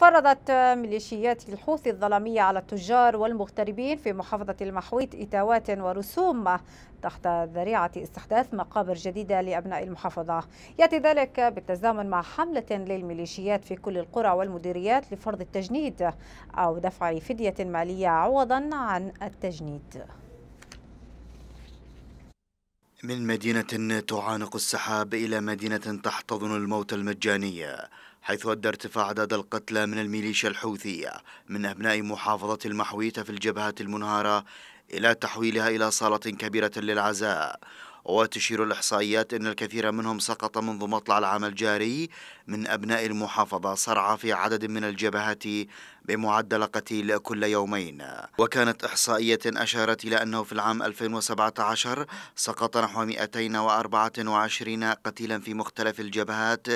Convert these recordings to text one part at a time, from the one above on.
فرضت ميليشيات الحوثي الظلامية على التجار والمغتربين في محافظة المحويت إتاوات ورسوم تحت ذريعة استحداث مقابر جديدة لأبناء المحافظة يأتي ذلك بالتزامن مع حملة للميليشيات في كل القرى والمديريات لفرض التجنيد أو دفع فدية مالية عوضا عن التجنيد من مدينة تعانق السحاب إلى مدينة تحتضن الموت المجانية حيث أدى ارتفاع عدد القتلى من الميليشيا الحوثية من أبناء محافظة المحويتة في الجبهات المنهارة إلى تحويلها إلى صالة كبيرة للعزاء وتشير الإحصائيات أن الكثير منهم سقط منذ مطلع العام الجاري من أبناء المحافظة صرعى في عدد من الجبهات بمعدل قتيل كل يومين وكانت إحصائية أشارت إلى أنه في العام 2017 سقط نحو 224 قتيلا في مختلف الجبهات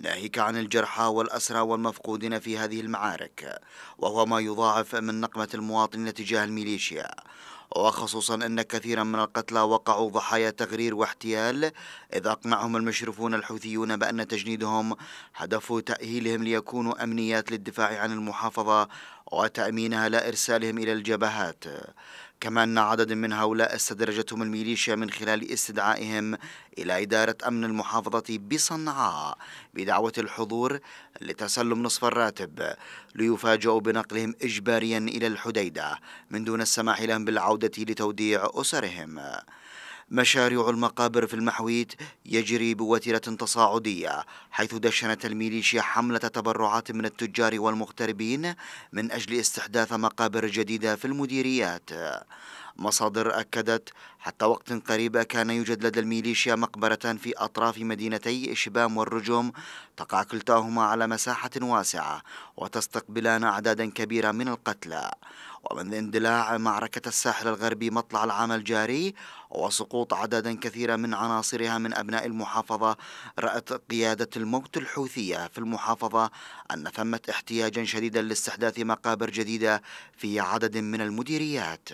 ناهيك عن الجرحى والأسرى والمفقودين في هذه المعارك وهو ما يضاعف من نقمة المواطنين تجاه الميليشيا وخصوصا أن كثيرا من القتلى وقعوا ضحايا تغرير واحتيال إذ أقنعهم المشرفون الحوثيون بأن تجنيدهم هدف تأهيلهم ليكونوا أمنيات للدفاع عن المحافظة وتأمينها لا إرسالهم إلى الجبهات كما أن عدد من هؤلاء استدرجتهم الميليشيا من خلال استدعائهم إلى إدارة أمن المحافظة بصنعاء بدعوة الحضور لتسلم نصف الراتب ليفاجأوا بنقلهم إجباريا إلى الحديدة من دون السماح لهم بالعودة لتوديع أسرهم مشاريع المقابر في المحويت يجري بوتيرة تصاعدية حيث دشنت الميليشيا حملة تبرعات من التجار والمغتربين من أجل استحداث مقابر جديدة في المديريات مصادر أكدت حتى وقت قريب كان يوجد لدى الميليشيا مقبرتان في أطراف مدينتي إشبام والرجم تقع كلتاهما على مساحة واسعة وتستقبلان أعدادا كبيرة من القتلى ومن اندلاع معركة الساحل الغربي مطلع العام الجاري وسقوط عددا كثيرا من عناصرها من أبناء المحافظة رأت قيادة الموت الحوثية في المحافظة أن ثمة احتياجا شديدا لاستحداث مقابر جديدة في عدد من المديريات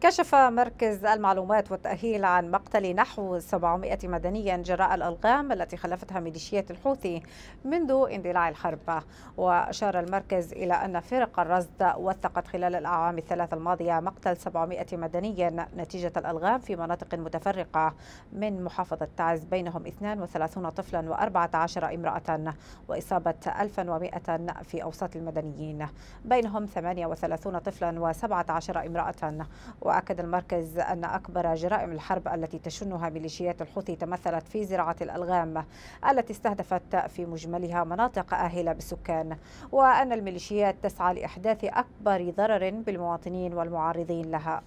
كشف مركز المعلومات والتأهيل عن مقتل نحو 700 مدنيا جراء الألغام التي خلفتها ميليشيات الحوثي منذ اندلاع الحرب وأشار المركز إلى أن فرق الرصد وثقت خلال الأعوام الثلاث الماضية مقتل 700 مدنيا نتيجة الألغام في مناطق متفرقة من محافظة تعز بينهم 32 طفلا و14 امرأة وإصابة 1100 في أوساط المدنيين بينهم 38 طفلا و17 امرأة وأكد المركز أن أكبر جرائم الحرب التي تشنها ميليشيات الحوثي تمثلت في زراعة الألغام التي استهدفت في مجملها مناطق آهلة بالسكان وأن الميليشيات تسعى لإحداث أكبر ضرر بالمواطنين والمعارضين لها